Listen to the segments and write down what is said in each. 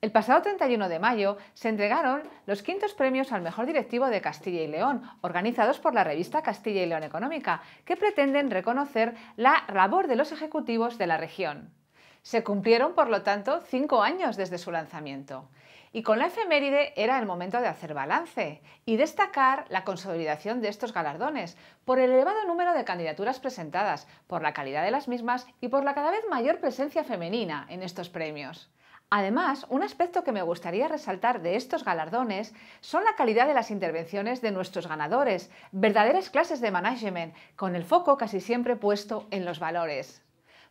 El pasado 31 de mayo se entregaron los quintos premios al mejor directivo de Castilla y León, organizados por la revista Castilla y León Económica, que pretenden reconocer la labor de los ejecutivos de la región. Se cumplieron, por lo tanto, cinco años desde su lanzamiento. Y con la efeméride era el momento de hacer balance y destacar la consolidación de estos galardones por el elevado número de candidaturas presentadas, por la calidad de las mismas y por la cada vez mayor presencia femenina en estos premios. Además, un aspecto que me gustaría resaltar de estos galardones son la calidad de las intervenciones de nuestros ganadores, verdaderas clases de management, con el foco casi siempre puesto en los valores.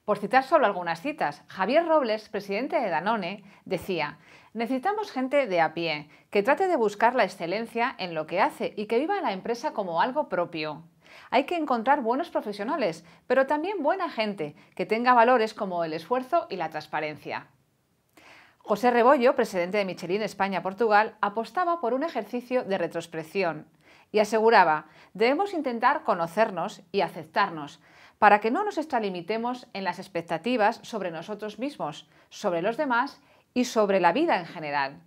Por citar solo algunas citas, Javier Robles, presidente de Danone, decía, necesitamos gente de a pie, que trate de buscar la excelencia en lo que hace y que viva la empresa como algo propio. Hay que encontrar buenos profesionales, pero también buena gente, que tenga valores como el esfuerzo y la transparencia. José Rebollo, presidente de Michelin España-Portugal, apostaba por un ejercicio de retrospección y aseguraba, debemos intentar conocernos y aceptarnos para que no nos extralimitemos en las expectativas sobre nosotros mismos, sobre los demás y sobre la vida en general.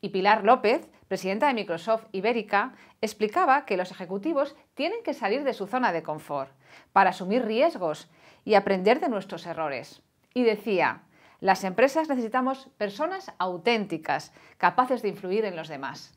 Y Pilar López, presidenta de Microsoft Ibérica, explicaba que los ejecutivos tienen que salir de su zona de confort para asumir riesgos y aprender de nuestros errores. Y decía, las empresas necesitamos personas auténticas, capaces de influir en los demás.